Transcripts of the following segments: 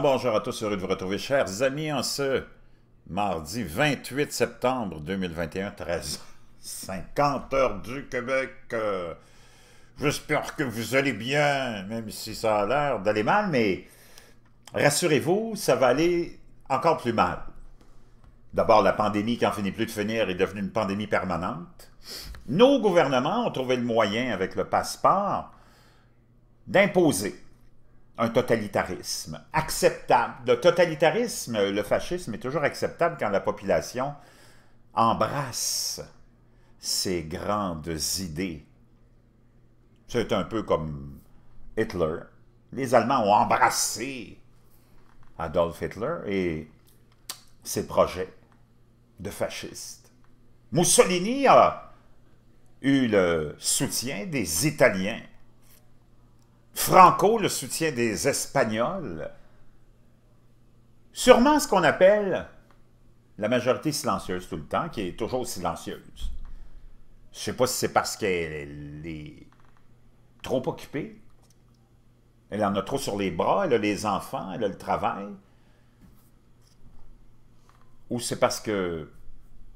bonjour à tous, heureux de vous retrouver, chers amis, en ce mardi 28 septembre 2021, 13h50 heures du Québec. Euh, j'espère que vous allez bien, même si ça a l'air d'aller mal, mais rassurez-vous, ça va aller encore plus mal. D'abord, la pandémie qui n'en finit plus de finir est devenue une pandémie permanente. Nos gouvernements ont trouvé le moyen, avec le passeport, d'imposer un totalitarisme acceptable. Le totalitarisme, le fascisme est toujours acceptable quand la population embrasse ces grandes idées. C'est un peu comme Hitler. Les Allemands ont embrassé Adolf Hitler et ses projets de fascistes. Mussolini a eu le soutien des Italiens Franco le soutien des Espagnols, sûrement ce qu'on appelle la majorité silencieuse tout le temps, qui est toujours silencieuse. Je sais pas si c'est parce qu'elle est trop occupée, elle en a trop sur les bras, elle a les enfants, elle a le travail, ou c'est parce que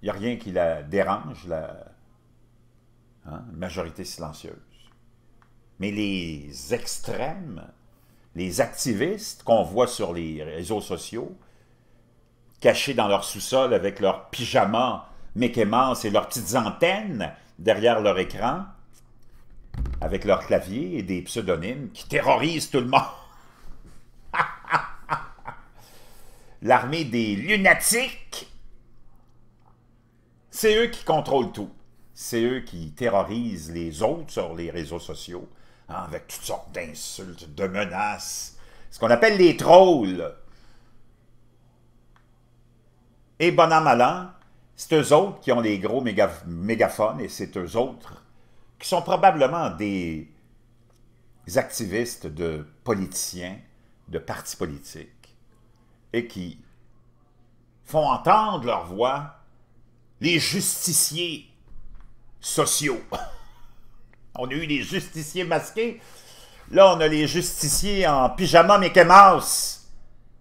il n'y a rien qui la dérange, la hein, majorité silencieuse. Mais les extrêmes, les activistes qu'on voit sur les réseaux sociaux, cachés dans leur sous-sol avec leurs pyjamas Mickey et leurs petites antennes derrière leur écran, avec leurs claviers et des pseudonymes qui terrorisent tout le monde. L'armée des lunatiques, c'est eux qui contrôlent tout. C'est eux qui terrorisent les autres sur les réseaux sociaux avec toutes sortes d'insultes, de menaces. Ce qu'on appelle les trolls. Et bon an, mal c'est eux autres qui ont les gros mégaphones et c'est eux autres qui sont probablement des activistes de politiciens, de partis politiques, et qui font entendre leur voix les justiciers sociaux. On a eu les justiciers masqués. Là, on a les justiciers en pyjama Mickey Mouse,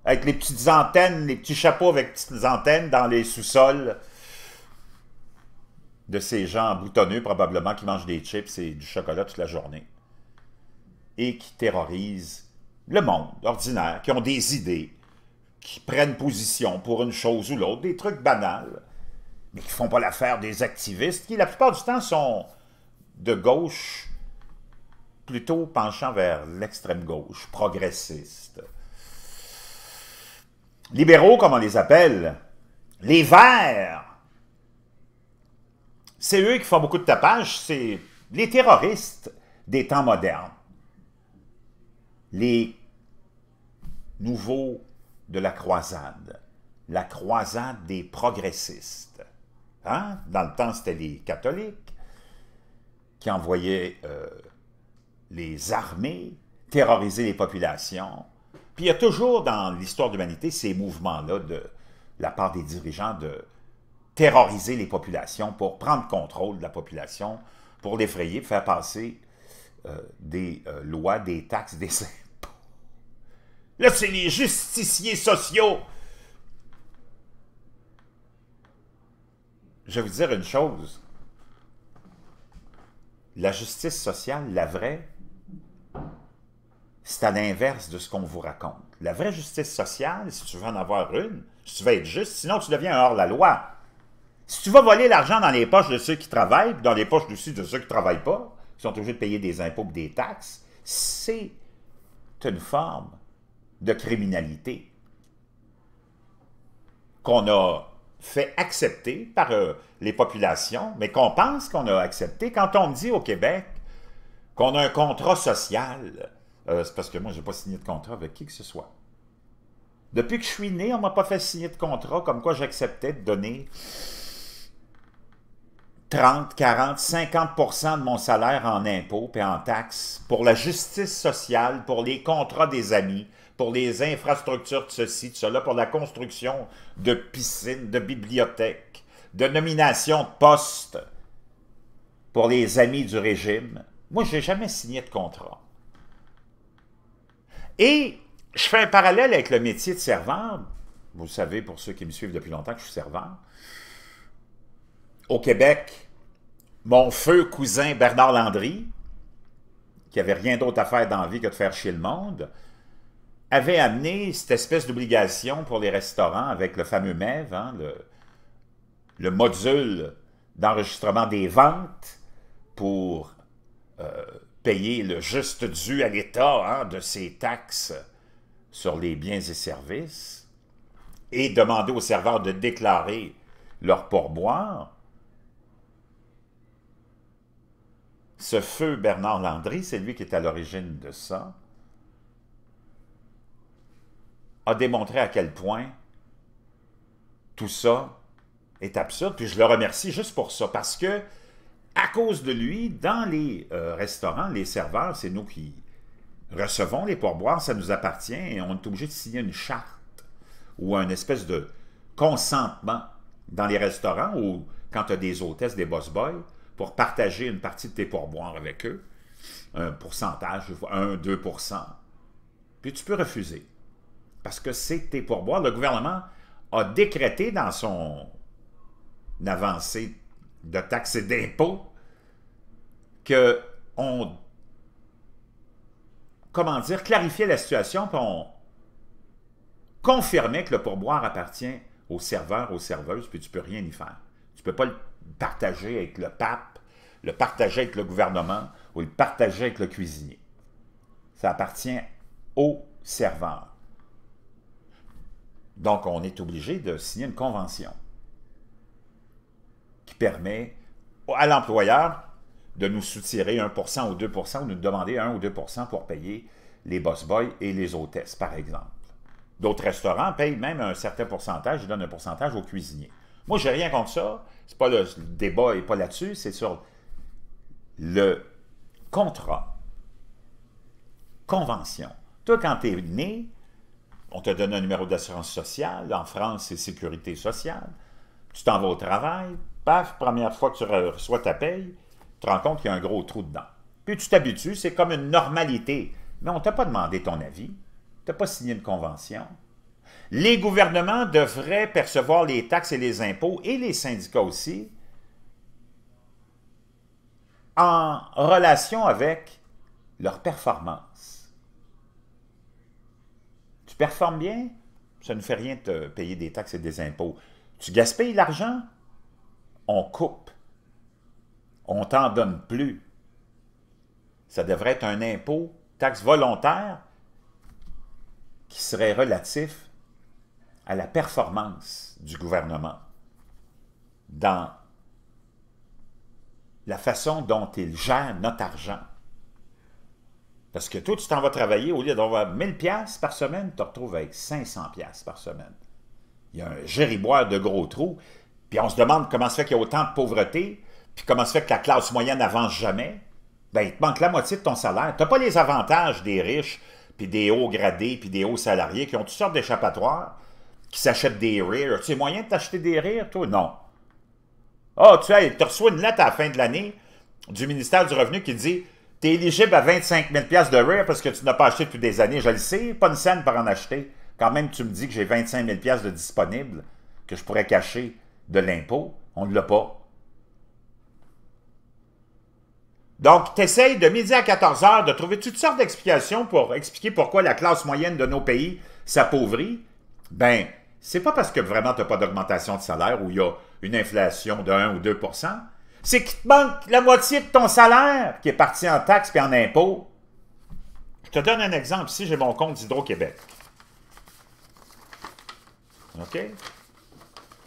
avec les petites antennes, les petits chapeaux avec petites antennes dans les sous-sols de ces gens boutonneux, probablement, qui mangent des chips et du chocolat toute la journée et qui terrorisent le monde ordinaire, qui ont des idées, qui prennent position pour une chose ou l'autre, des trucs banals, mais qui ne font pas l'affaire des activistes, qui la plupart du temps sont de gauche plutôt penchant vers l'extrême gauche, progressiste. Libéraux, comme on les appelle, les Verts, c'est eux qui font beaucoup de tapage, c'est les terroristes des temps modernes, les nouveaux de la croisade, la croisade des progressistes. Hein? Dans le temps, c'était les catholiques, qui envoyait euh, les armées terroriser les populations. Puis il y a toujours dans l'histoire de l'humanité ces mouvements-là de la part des dirigeants de terroriser les populations pour prendre contrôle de la population, pour l'effrayer, faire passer euh, des euh, lois, des taxes, des impôts. Là, c'est les justiciers sociaux. Je vais vous dire une chose. La justice sociale, la vraie, c'est à l'inverse de ce qu'on vous raconte. La vraie justice sociale, si tu veux en avoir une, si tu veux être juste, sinon tu deviens hors-la-loi. Si tu vas voler l'argent dans les poches de ceux qui travaillent, dans les poches aussi de ceux qui ne travaillent pas, qui sont obligés de payer des impôts ou des taxes, c'est une forme de criminalité qu'on a fait accepter par euh, les populations, mais qu'on pense qu'on a accepté. Quand on me dit au Québec qu'on a un contrat social, euh, c'est parce que moi, je n'ai pas signé de contrat avec qui que ce soit. Depuis que je suis né, on ne m'a pas fait signer de contrat comme quoi j'acceptais de donner 30, 40, 50 de mon salaire en impôts et en taxes pour la justice sociale, pour les contrats des amis, pour les infrastructures de ceci, de cela, pour la construction de piscines, de bibliothèques, de nominations de postes pour les amis du régime. Moi, je n'ai jamais signé de contrat. Et je fais un parallèle avec le métier de servant. Vous savez, pour ceux qui me suivent depuis longtemps, que je suis servant. Au Québec, mon feu cousin Bernard Landry, qui avait rien d'autre à faire dans la vie que de faire chier le monde, avait amené cette espèce d'obligation pour les restaurants avec le fameux MEV, hein, le, module d'enregistrement des ventes pour euh, payer le juste dû à l'État hein, de ses taxes sur les biens et services et demander aux serveurs de déclarer leur pourboire. Ce feu Bernard Landry, c'est lui qui est à l'origine de ça. a démontré à quel point tout ça est absurde. Puis je le remercie juste pour ça, parce que à cause de lui, dans les euh, restaurants, les serveurs, c'est nous qui recevons les pourboires, ça nous appartient, et on est obligé de signer une charte ou un espèce de consentement dans les restaurants ou quand tu as des hôtesses, des boss boys, pour partager une partie de tes pourboires avec eux, un pourcentage, 1-2%. Puis tu peux refuser parce que c'est tes pourboires. Le gouvernement a décrété dans son avancée de taxes et d'impôts que on comment dire, clarifiait la situation, puis on confirmait que le pourboire appartient au serveur, aux serveuses, puis tu peux rien y faire. Tu ne peux pas le partager avec le pape, le partager avec le gouvernement ou le partager avec le cuisinier. Ça appartient au serveur. Donc, on est obligé de signer une convention qui permet à l'employeur de nous soutirer 1% ou 2% ou de nous demander 1 ou 2% pour payer les boss boys et les hôtesses, par exemple. D'autres restaurants payent même un certain pourcentage, ils donnent un pourcentage aux cuisiniers. Moi, n'ai rien contre ça. C'est pas le, le débat n'est pas là-dessus, c'est sur le contrat, convention. Toi, quand tu es né, on te donne un numéro d'assurance sociale. En France, c'est sécurité sociale. Tu t'en vas au travail. Paf, première fois que tu reçois ta paye, tu te rends compte qu'il y a un gros trou dedans. Puis tu t'habitues, c'est comme une normalité. Mais on ne t'a pas demandé ton avis. Tu n'as pas signé une convention. Les gouvernements devraient percevoir les taxes et les impôts, et les syndicats aussi, en relation avec leur performance performes bien, ça ne fait rien de te payer des taxes et des impôts. Tu gaspilles l'argent, on coupe. On t'en donne plus. Ça devrait être un impôt, taxe volontaire, qui serait relatif à la performance du gouvernement dans la façon dont il gère notre argent. Parce que toi, tu t'en vas travailler, au lieu d'avoir 1000$ par semaine, tu te retrouves avec 500$ par semaine. Il y a un gériboire de gros trous, puis on se demande comment se fait qu'il y a autant de pauvreté, puis comment se fait que la classe moyenne n'avance jamais. Bien, il te manque la moitié de ton salaire. Tu n'as pas les avantages des riches, puis des hauts gradés, puis des hauts salariés qui ont toutes sortes d'échappatoires, qui s'achètent des rires. Tu as moyen de t'acheter des rires, toi? Non. Ah, oh, tu as, reçois une lettre à la fin de l'année du ministère du Revenu qui dit tu es éligible à 25 000 de rare parce que tu n'as pas acheté depuis des années. Je le sais, pas une scène pour en acheter. Quand même, tu me dis que j'ai 25 000 de disponible que je pourrais cacher de l'impôt. On ne l'a pas. Donc, tu de midi à 14 heures de trouver toutes sortes d'explications pour expliquer pourquoi la classe moyenne de nos pays s'appauvrit. Ben, c'est pas parce que vraiment tu n'as pas d'augmentation de salaire ou il y a une inflation de 1 ou 2 c'est qu'il te manque la moitié de ton salaire qui est parti en taxes et en impôts. Je te donne un exemple. Ici, j'ai mon compte d'Hydro-Québec. OK?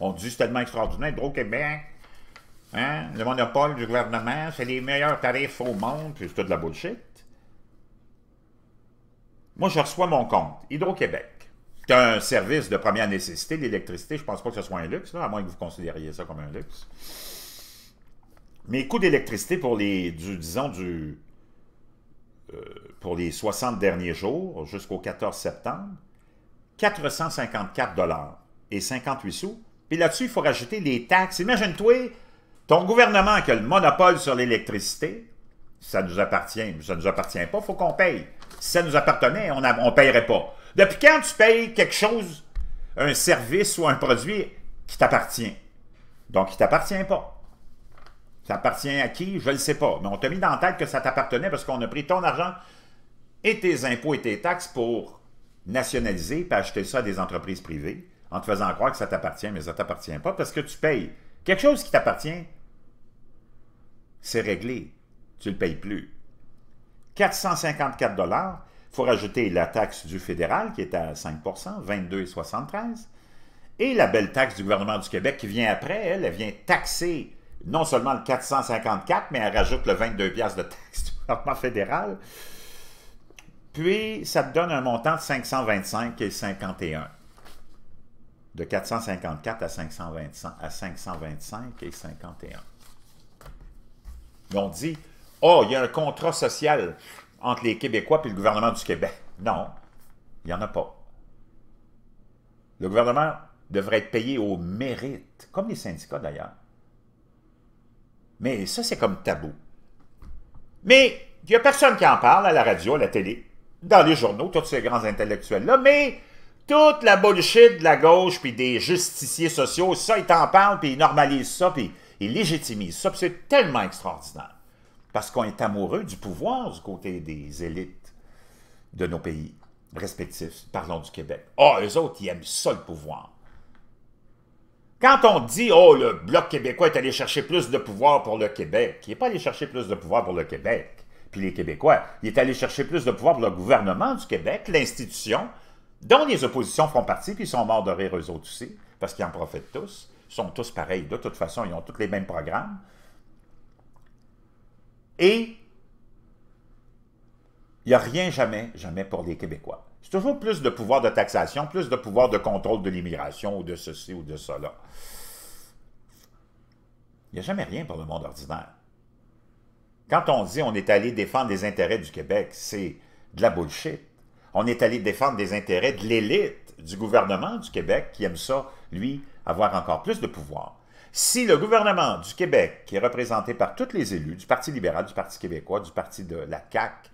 On dit c'est tellement extraordinaire, Hydro-Québec, hein? le monopole du gouvernement, c'est les meilleurs tarifs au monde, puis c'est toute la bullshit. Moi, je reçois mon compte, Hydro-Québec. C'est un service de première nécessité, l'électricité, je pense pas que ce soit un luxe, à moins que vous considériez ça comme un luxe mes coûts d'électricité pour les, du, disons, du, euh, pour les 60 derniers jours jusqu'au 14 septembre, 454 dollars et 58 sous. Puis là-dessus, il faut rajouter les taxes. Imagine-toi, ton gouvernement qui a le monopole sur l'électricité, ça nous appartient, ça nous appartient pas, il faut qu'on paye. Si ça nous appartenait, on ne payerait pas. Depuis quand tu payes quelque chose, un service ou un produit qui t'appartient? Donc, qui ne t'appartient pas. Ça appartient à qui? Je ne le sais pas. Mais on t'a mis dans la tête que ça t'appartenait parce qu'on a pris ton argent et tes impôts et tes taxes pour nationaliser et acheter ça à des entreprises privées en te faisant croire que ça t'appartient, mais ça ne t'appartient pas parce que tu payes. Quelque chose qui t'appartient, c'est réglé. Tu ne le payes plus. 454 il faut rajouter la taxe du fédéral qui est à 5 22,73 et la belle taxe du gouvernement du Québec qui vient après, elle, elle vient taxer non seulement le 454, mais elle rajoute le 22 pièces de texte, du gouvernement fédéral. Puis, ça te donne un montant de 525 et 51. De 454 à 525, et 51. On dit, oh, il y a un contrat social entre les Québécois et le gouvernement du Québec. Non, il n'y en a pas. Le gouvernement devrait être payé au mérite, comme les syndicats d'ailleurs. Mais ça, c'est comme tabou. Mais il n'y a personne qui en parle à la radio, à la télé, dans les journaux, tous ces grands intellectuels-là, mais toute la bullshit de la gauche puis des justiciers sociaux, ça, ils t'en parlent, puis ils normalisent ça, puis ils légitimisent ça, c'est tellement extraordinaire. Parce qu'on est amoureux du pouvoir du côté des élites de nos pays respectifs, parlons du Québec. Ah, oh, eux autres, ils aiment ça, le pouvoir. Quand on dit, oh, le Bloc québécois est allé chercher plus de pouvoir pour le Québec, il n'est pas allé chercher plus de pouvoir pour le Québec, puis les Québécois. Il est allé chercher plus de pouvoir pour le gouvernement du Québec, l'institution, dont les oppositions font partie, puis ils sont morts de rire eux autres aussi, parce qu'ils en profitent tous. Ils sont tous pareils. De toute façon, ils ont tous les mêmes programmes. Et il n'y a rien jamais, jamais pour les Québécois. C'est toujours plus de pouvoir de taxation, plus de pouvoir de contrôle de l'immigration ou de ceci ou de cela. Il n'y a jamais rien pour le monde ordinaire. Quand on dit on est allé défendre les intérêts du Québec, c'est de la bullshit. On est allé défendre les intérêts de l'élite du gouvernement du Québec qui aime ça, lui, avoir encore plus de pouvoir. Si le gouvernement du Québec, qui est représenté par tous les élus du Parti libéral, du Parti québécois, du Parti de la CAQ,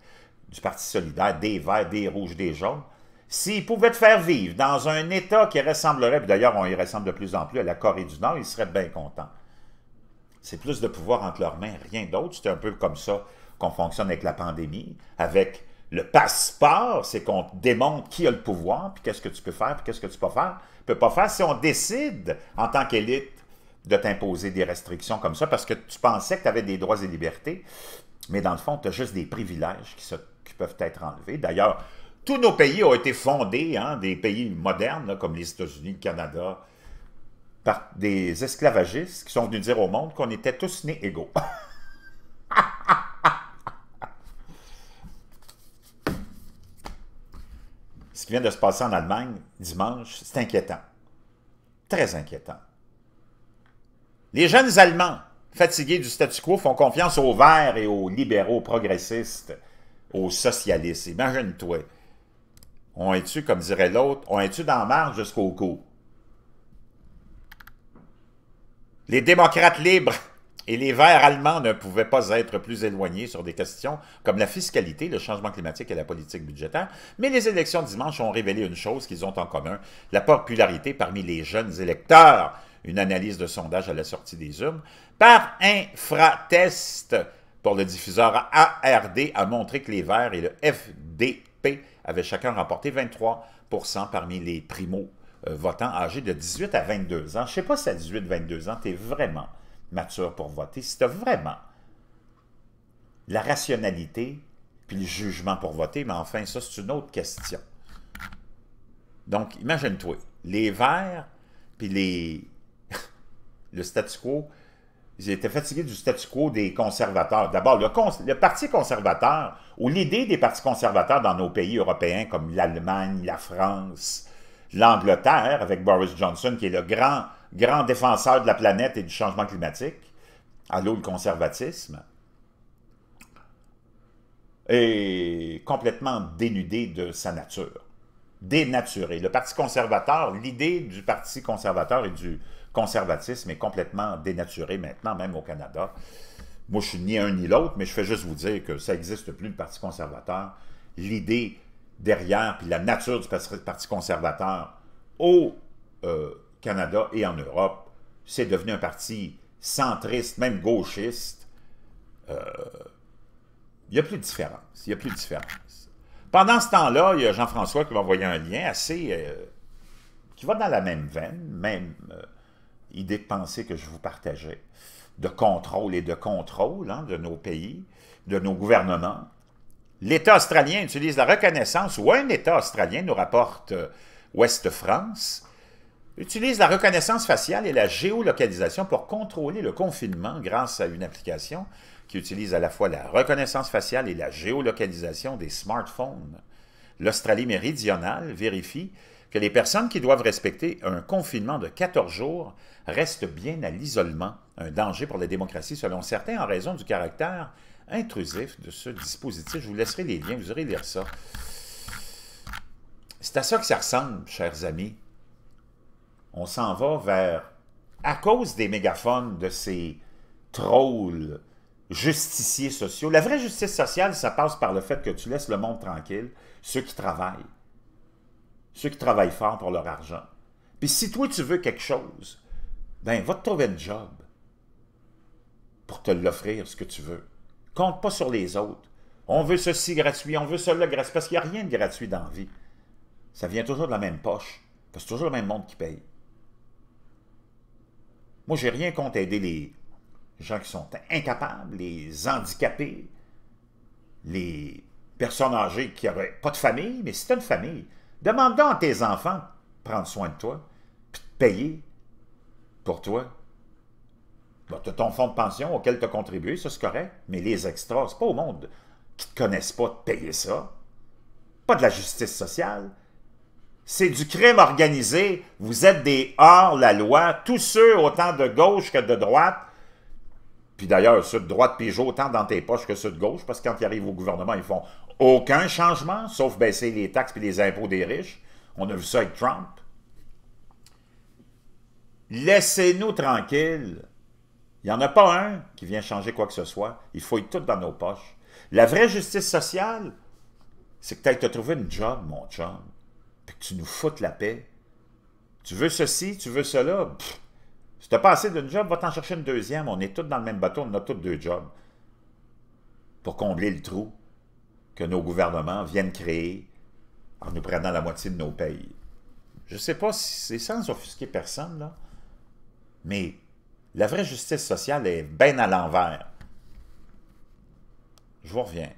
du Parti solidaire, des Verts, des Rouges, des Jaunes, s'ils pouvaient te faire vivre dans un État qui ressemblerait, puis d'ailleurs on y ressemble de plus en plus à la Corée du Nord, ils seraient bien contents. C'est plus de pouvoir entre leurs mains, rien d'autre. C'est un peu comme ça qu'on fonctionne avec la pandémie, avec le passeport, c'est qu'on démontre qui a le pouvoir, puis qu'est-ce que tu peux faire, puis qu'est-ce que tu peux pas faire, peux pas faire. Si on décide, en tant qu'élite, de t'imposer des restrictions comme ça, parce que tu pensais que tu avais des droits et libertés, mais dans le fond, tu as juste des privilèges qui se qui peuvent être enlevés. D'ailleurs, tous nos pays ont été fondés, hein, des pays modernes, comme les États-Unis, le Canada, par des esclavagistes qui sont venus dire au monde qu'on était tous nés égaux. Ce qui vient de se passer en Allemagne dimanche, c'est inquiétant. Très inquiétant. Les jeunes Allemands, fatigués du statu quo, font confiance aux verts et aux libéraux progressistes aux socialistes. Imagine-toi. On est-tu, comme dirait l'autre, on est-tu dans marge jusqu'au cou? Les démocrates libres et les Verts allemands ne pouvaient pas être plus éloignés sur des questions comme la fiscalité, le changement climatique et la politique budgétaire, mais les élections de dimanche ont révélé une chose qu'ils ont en commun, la popularité parmi les jeunes électeurs. Une analyse de sondage à la sortie des urnes par Infratest pour le diffuseur ARD a montré que les Verts et le FDP avaient chacun remporté 23 parmi les primo-votants âgés de 18 à 22 ans. Je ne sais pas si à 18-22 ans, tu es vraiment mature pour voter, si tu as vraiment la rationalité puis le jugement pour voter, mais enfin, ça, c'est une autre question. Donc, imagine-toi, les Verts puis les... le statu quo ils fatigué du statu quo des conservateurs. D'abord, le, le, Parti conservateur, ou l'idée des partis conservateurs dans nos pays européens comme l'Allemagne, la France, l'Angleterre, avec Boris Johnson, qui est le grand, grand défenseur de la planète et du changement climatique, à le conservatisme, est complètement dénudé de sa nature dénaturé. Le Parti conservateur, l'idée du Parti conservateur et du conservatisme est complètement dénaturée maintenant, même au Canada. Moi, je suis ni un ni l'autre, mais je fais juste vous dire que ça n'existe plus, le Parti conservateur. L'idée derrière, puis la nature du Parti conservateur au euh, Canada et en Europe, c'est devenu un parti centriste, même gauchiste. Euh, il n'y a plus de différence. Il n'y a plus de différence. Pendant ce temps-là, il y a Jean-François qui va envoyer un lien assez... Euh, qui va dans la même veine, même euh, idée de pensée que je vous partageais, de contrôle et de contrôle hein, de nos pays, de nos gouvernements. L'État australien utilise la reconnaissance, ou un État australien, nous rapporte euh, Ouest-France, utilise la reconnaissance faciale et la géolocalisation pour contrôler le confinement grâce à une application qui utilise à la fois la reconnaissance faciale et la géolocalisation des smartphones. L'Australie méridionale vérifie que les personnes qui doivent respecter un confinement de 14 jours restent bien à l'isolement, un danger pour la démocratie selon certains en raison du caractère intrusif de ce dispositif. Je vous laisserai les liens, vous aurez lire ça. C'est à ça que ça ressemble, chers amis. On s'en va vers, à cause des mégaphones de ces trolls justiciers sociaux. La vraie justice sociale, ça passe par le fait que tu laisses le monde tranquille, ceux qui travaillent, ceux qui travaillent fort pour leur argent. Puis si toi, tu veux quelque chose, ben, va te trouver un job pour te l'offrir, ce que tu veux. Compte pas sur les autres. On veut ceci gratuit, on veut cela gratuit, parce qu'il n'y a rien de gratuit dans la vie. Ça vient toujours de la même poche, parce que c'est toujours le même monde qui paye. Moi, j'ai rien contre aider les, gens qui sont incapables, les handicapés, les personnes âgées qui n'auraient pas de famille, mais si une famille, demande à tes enfants de prendre soin de toi, puis de payer pour toi. Bah, tu as ton fonds de pension auquel tu as contribué, ça c'est correct, mais les extras, c'est pas au monde qui ne te connaissent pas de payer ça. Pas de la justice sociale. C'est du crime organisé. Vous êtes des hors-la-loi. Tous ceux, autant de gauche que de droite, puis d'ailleurs, ceux de droite tant autant dans tes poches que ceux de gauche, parce que quand ils arrivent au gouvernement, ils font aucun changement, sauf baisser les taxes et les impôts des riches. On a vu ça avec Trump. Laissez-nous tranquilles. Il n'y en a pas un qui vient changer quoi que ce soit. Il faut tout dans nos poches. La vraie justice sociale, c'est que tu te trouver une job, mon chum, puis que tu nous foutes la paix. Tu veux ceci, tu veux cela, si pas assez d'une job, va t'en chercher une deuxième. On est tous dans le même bateau, on a tous deux jobs. Pour combler le trou que nos gouvernements viennent créer en nous prenant la moitié de nos pays. Je ne sais pas si c'est sans offusquer personne, là, mais la vraie justice sociale est bien à l'envers. Je vous reviens.